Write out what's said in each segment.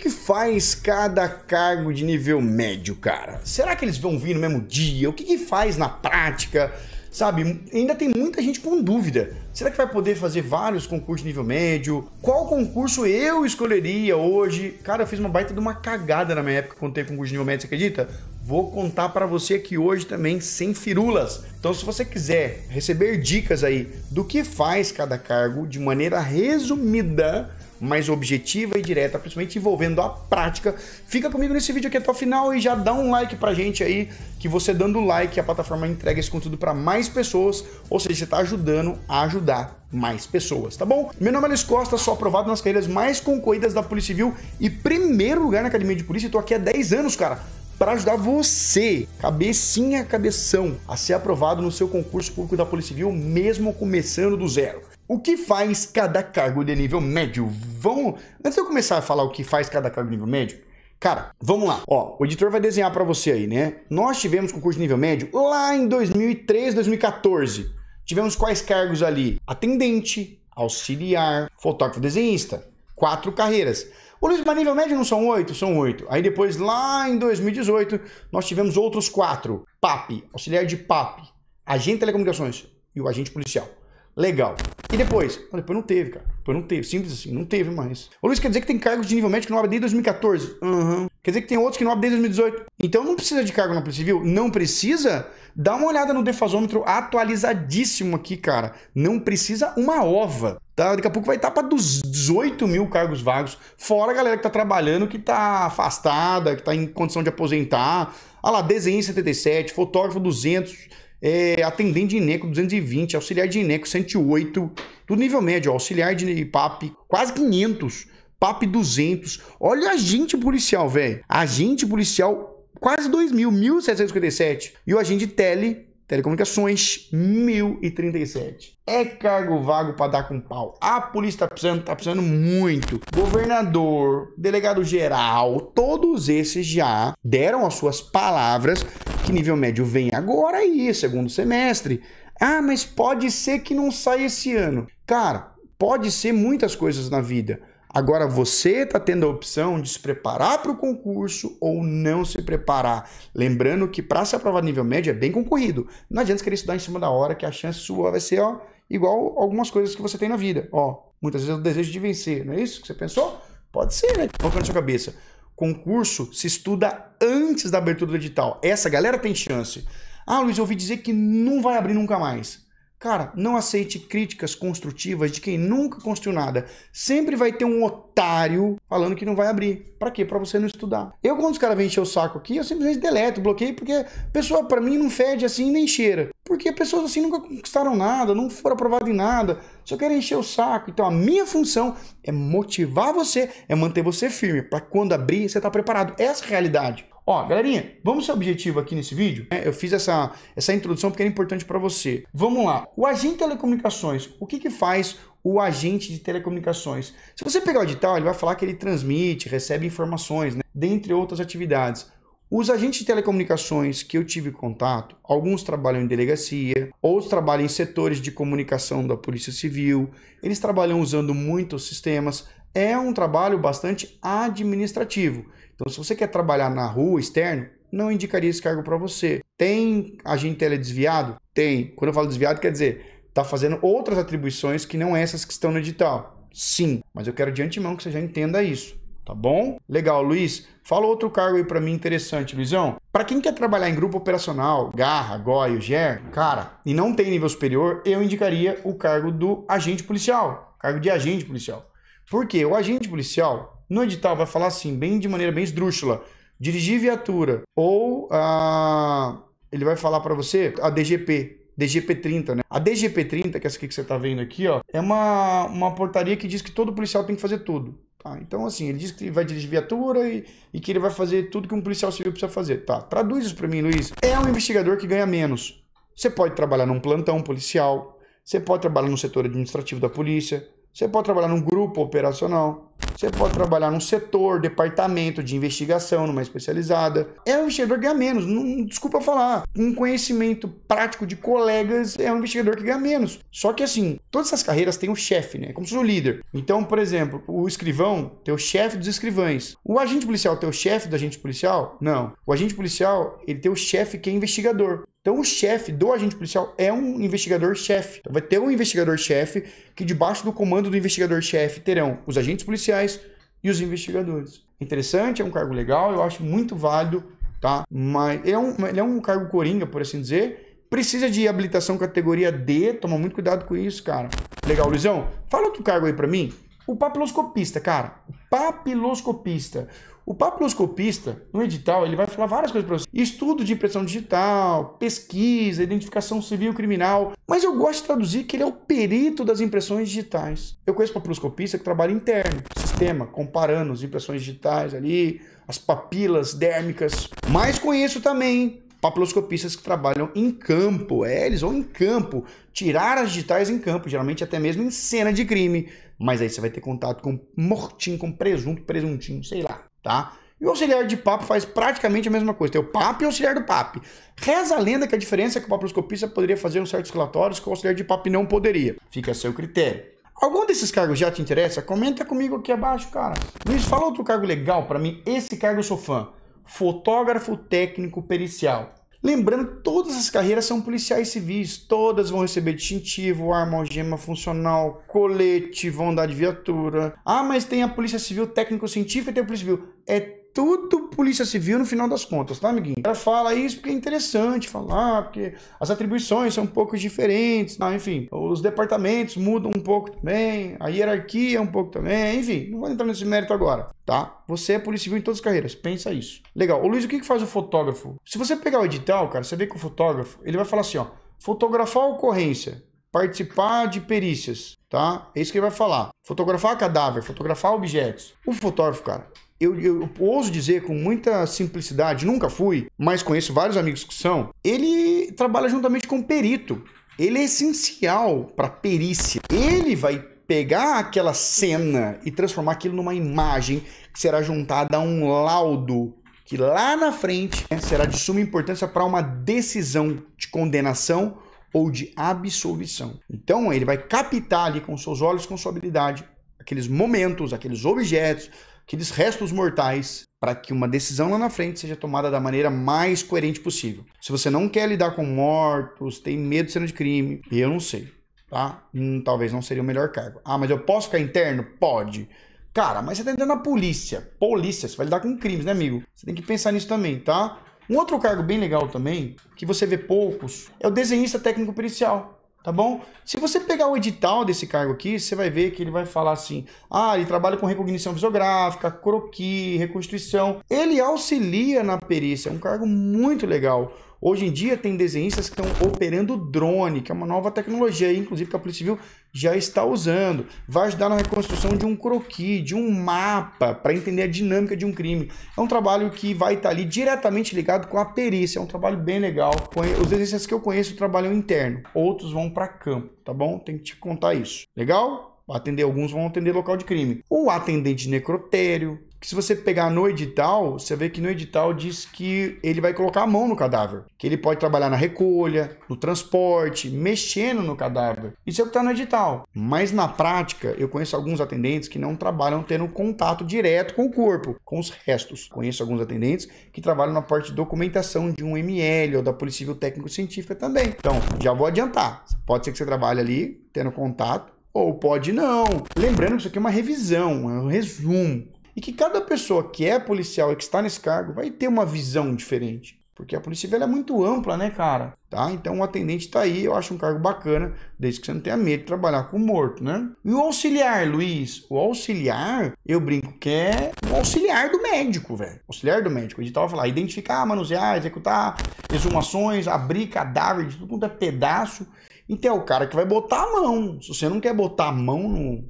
que faz cada cargo de nível médio, cara? Será que eles vão vir no mesmo dia? O que, que faz na prática? Sabe, ainda tem muita gente com dúvida. Será que vai poder fazer vários concursos de nível médio? Qual concurso eu escolheria hoje? Cara, eu fiz uma baita de uma cagada na minha época quando teve concurso de nível médio, você acredita? Vou contar para você aqui hoje também sem firulas. Então, se você quiser receber dicas aí do que faz cada cargo de maneira resumida, mais objetiva e direta, principalmente envolvendo a prática. Fica comigo nesse vídeo aqui até o final e já dá um like pra gente aí, que você dando like, a plataforma entrega esse conteúdo para mais pessoas, ou seja, você está ajudando a ajudar mais pessoas, tá bom? Meu nome é Luiz Costa, sou aprovado nas carreiras mais concorridas da Polícia Civil e primeiro lugar na Academia de Polícia, e tô aqui há 10 anos, cara para ajudar você, cabecinha, cabeção, a ser aprovado no seu concurso público da Polícia Civil, mesmo começando do zero. O que faz cada cargo de nível médio? Vamos. Antes de eu começar a falar o que faz cada cargo de nível médio, cara, vamos lá. Ó, o editor vai desenhar para você aí, né? Nós tivemos concurso de nível médio lá em 2003, 2014. Tivemos quais cargos ali? Atendente, auxiliar, fotógrafo desenhista. Quatro carreiras. O Luiz mas nível médio não são oito? São oito. Aí depois, lá em 2018, nós tivemos outros quatro. PAP, auxiliar de PAP, agente de telecomunicações e o agente policial. Legal. E depois? Ah, depois não teve, cara. Depois não teve. Simples assim, não teve mais. Ô Luiz, quer dizer que tem cargos de nível médio que não abrem desde 2014? Uhum. Quer dizer que tem outros que não abrem desde 2018. Então não precisa de cargo na Polícia Civil? Não precisa? Dá uma olhada no defasômetro atualizadíssimo aqui, cara. Não precisa uma ova. Tá? Daqui a pouco vai estar para 18 mil cargos vagos. Fora a galera que tá trabalhando, que tá afastada, que tá em condição de aposentar. Olha ah lá, desenho 77, fotógrafo 200 é, atendente de INECO 220, auxiliar de INECO 108, do nível médio, ó, auxiliar de PAP quase 500, PAP 200. Olha a agente policial, velho. Agente policial quase 2 mil, 1.757. E o agente tele, telecomunicações, 1.037. É cargo vago para dar com pau. A polícia tá precisando, tá precisando muito. Governador, delegado geral, todos esses já deram as suas palavras que nível médio vem agora aí, segundo semestre. Ah, mas pode ser que não saia esse ano. Cara, pode ser muitas coisas na vida. Agora você está tendo a opção de se preparar para o concurso ou não se preparar. Lembrando que para se aprovar nível médio é bem concorrido. Não adianta querer estudar em cima da hora, que a chance sua vai ser ó, igual algumas coisas que você tem na vida. Ó, muitas vezes o desejo de vencer, não é isso que você pensou? Pode ser, né? Colocando então, na sua cabeça concurso se estuda antes da abertura do edital. Essa galera tem chance. Ah, Luiz, eu ouvi dizer que não vai abrir nunca mais. Cara, não aceite críticas construtivas de quem nunca construiu nada. Sempre vai ter um otário falando que não vai abrir. Para quê? Para você não estudar. Eu, quando os caras vêm encher o saco aqui, eu simplesmente deleto, bloqueio, porque pessoa, para mim, não fede assim nem cheira. Porque pessoas assim nunca conquistaram nada, não foram aprovadas em nada, só querem encher o saco. Então, a minha função é motivar você, é manter você firme, para quando abrir, você estar tá preparado. Essa é a realidade. Ó, galerinha, vamos ser objetivo aqui nesse vídeo? É, eu fiz essa, essa introdução porque era importante para você. Vamos lá. O agente de telecomunicações, o que, que faz o agente de telecomunicações? Se você pegar o edital, ele vai falar que ele transmite, recebe informações, né? dentre outras atividades. Os agentes de telecomunicações que eu tive contato, alguns trabalham em delegacia, outros trabalham em setores de comunicação da Polícia Civil, eles trabalham usando muitos sistemas. É um trabalho bastante administrativo. Então, se você quer trabalhar na rua, externo, não indicaria esse cargo para você. Tem agente teledesviado? Tem. Quando eu falo desviado, quer dizer, está fazendo outras atribuições que não essas que estão no edital. Sim, mas eu quero de antemão que você já entenda isso, tá bom? Legal, Luiz. Fala outro cargo aí para mim interessante, Luizão. Para quem quer trabalhar em grupo operacional, Garra, GOI, GER, cara, e não tem nível superior, eu indicaria o cargo do agente policial, cargo de agente policial. Porque o agente policial, no edital vai falar assim, bem de maneira bem esdrúxula, dirigir viatura ou a ele vai falar para você a DGP, DGP30, né? A DGP30, que é essa aqui que você tá vendo aqui, ó, é uma, uma portaria que diz que todo policial tem que fazer tudo. Tá? Então, assim, ele diz que vai dirigir viatura e, e que ele vai fazer tudo que um policial civil precisa fazer. Tá, traduz isso para mim, Luiz. É um investigador que ganha menos. Você pode trabalhar num plantão policial, você pode trabalhar no setor administrativo da polícia, você pode trabalhar num grupo operacional, você pode trabalhar num setor, departamento de investigação, numa especializada. É um investigador que ganha menos, não, desculpa falar. Um conhecimento prático de colegas é um investigador que ganha menos. Só que assim, todas essas carreiras têm um chefe, né? É como se fosse o líder. Então, por exemplo, o escrivão tem o chefe dos escrivães. O agente policial tem o chefe do agente policial? Não. O agente policial, ele tem o chefe que é investigador. Então, o chefe do agente policial é um investigador-chefe. Então, vai ter um investigador-chefe que, debaixo do comando do investigador-chefe, terão os agentes policiais e os investigadores. Interessante, é um cargo legal, eu acho muito válido, tá? Mas ele é um, ele é um cargo coringa, por assim dizer. Precisa de habilitação categoria D, toma muito cuidado com isso, cara. Legal, Luizão, fala outro cargo aí para mim. O papiloscopista, cara. O papiloscopista. O papiloscopista, no edital, ele vai falar várias coisas para você. Estudo de impressão digital, pesquisa, identificação civil criminal. Mas eu gosto de traduzir que ele é o perito das impressões digitais. Eu conheço papiloscopista que trabalha interno, sistema, comparando as impressões digitais ali, as papilas dérmicas. Mas conheço também papiloscopistas que trabalham em campo. É, eles vão em campo, tirar as digitais em campo, geralmente até mesmo em cena de crime. Mas aí você vai ter contato com mortinho, com presunto, presuntinho, sei lá tá? E o auxiliar de papo faz praticamente a mesma coisa. Tem o papo e o auxiliar do papo Reza a lenda que a diferença é que o papiloscopista poderia fazer uns certos relatórios que o auxiliar de papo não poderia. Fica a seu critério. Algum desses cargos já te interessa? Comenta comigo aqui abaixo, cara. Luiz, fala outro cargo legal para mim. Esse cargo eu sou fã. Fotógrafo técnico pericial. Lembrando que todas as carreiras são policiais civis, todas vão receber distintivo, arma algema funcional, colete, vão dar de viatura. Ah, mas tem a polícia civil técnico-científica e tem a polícia civil. É tudo polícia civil no final das contas, tá, amiguinho? Ela fala isso porque é interessante falar, porque as atribuições são um pouco diferentes, tá? enfim, os departamentos mudam um pouco também, a hierarquia um pouco também, enfim, não vou entrar nesse mérito agora, tá? Você é polícia civil em todas as carreiras, pensa isso. Legal, o Luiz, o que, que faz o fotógrafo? Se você pegar o edital, cara, você vê que o fotógrafo, ele vai falar assim, ó, fotografar a ocorrência, participar de perícias, tá? É isso que ele vai falar. Fotografar cadáver, fotografar objetos. O fotógrafo, cara, eu, eu, ouso dizer com muita simplicidade, nunca fui, mas conheço vários amigos que são, ele trabalha juntamente com o perito. Ele é essencial para perícia. Ele vai pegar aquela cena e transformar aquilo numa imagem que será juntada a um laudo que lá na frente né, será de suma importância para uma decisão de condenação ou de absolvição. Então ele vai captar ali com seus olhos, com sua habilidade, aqueles momentos, aqueles objetos, aqueles restos mortais, para que uma decisão lá na frente seja tomada da maneira mais coerente possível. Se você não quer lidar com mortos, tem medo de cena de crime, eu não sei, tá? Hum, talvez não seria o melhor cargo. Ah, mas eu posso ficar interno? Pode. Cara, mas você tá entrando na polícia. Polícia, você vai lidar com crimes, né, amigo? Você tem que pensar nisso também, tá? Um outro cargo bem legal também, que você vê poucos, é o desenhista técnico pericial. Tá bom? Se você pegar o edital desse cargo aqui, você vai ver que ele vai falar assim: ah, ele trabalha com recognição visográfica, croquis, reconstrução Ele auxilia na perícia, é um cargo muito legal. Hoje em dia tem desenhistas que estão operando drone, que é uma nova tecnologia, inclusive que a Polícia Civil já está usando. Vai ajudar na reconstrução de um croquis, de um mapa, para entender a dinâmica de um crime. É um trabalho que vai estar tá ali diretamente ligado com a perícia. É um trabalho bem legal. Os desenhistas que eu conheço trabalham interno, outros vão para campo, tá bom? Tem que te contar isso. Legal? Atender alguns vão atender local de crime. O atendente de necrotério, que se você pegar no edital, você vê que no edital diz que ele vai colocar a mão no cadáver, que ele pode trabalhar na recolha, no transporte, mexendo no cadáver. Isso é o que está no edital. Mas na prática, eu conheço alguns atendentes que não trabalham tendo contato direto com o corpo, com os restos. Conheço alguns atendentes que trabalham na parte de documentação de um ML ou da Polícia Civil Técnico-Científica também. Então, já vou adiantar. Pode ser que você trabalhe ali tendo contato ou pode não. Lembrando que isso aqui é uma revisão, é um resumo. E que cada pessoa que é policial e que está nesse cargo vai ter uma visão diferente. Porque a polícia velha é muito ampla, né, cara? Tá? Então o atendente está aí, eu acho um cargo bacana, desde que você não tenha medo de trabalhar com morto, né? E o auxiliar, Luiz? O auxiliar, eu brinco que é o auxiliar do médico, velho. Auxiliar do médico. O edital vai falar identificar, manusear, executar, exumações, abrir cadáver de tudo quanto é pedaço. Então é o cara que vai botar a mão. Se você não quer botar a mão no,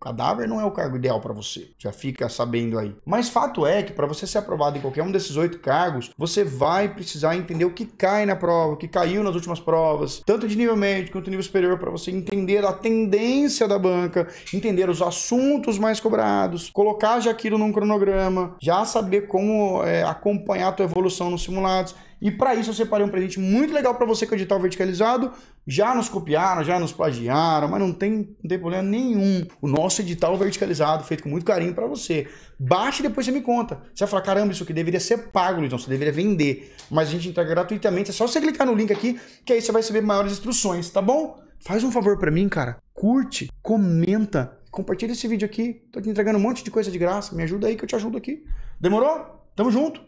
cadáver não é o cargo ideal para você. Já fica sabendo aí. Mas fato é que para você ser aprovado em qualquer um desses oito cargos, você vai precisar entender o que cai na prova, o que caiu nas últimas provas, tanto de nível médio quanto de nível superior, para você entender a tendência da banca, entender os assuntos mais cobrados, colocar já aquilo num cronograma, já saber como é, acompanhar a tua evolução nos simulados. E para isso eu separei um presente muito legal para você que é o edital verticalizado. Já nos copiaram, já nos plagiaram, mas não tem, não tem problema nenhum. O nosso edital verticalizado, feito com muito carinho para você. Baixe e depois você me conta. Você vai falar, caramba, isso aqui deveria ser pago, Luizão, você deveria vender. Mas a gente entrega gratuitamente, é só você clicar no link aqui, que aí você vai receber maiores instruções, tá bom? Faz um favor para mim, cara. Curte, comenta, compartilha esse vídeo aqui. Tô te entregando um monte de coisa de graça. Me ajuda aí que eu te ajudo aqui. Demorou? Tamo junto!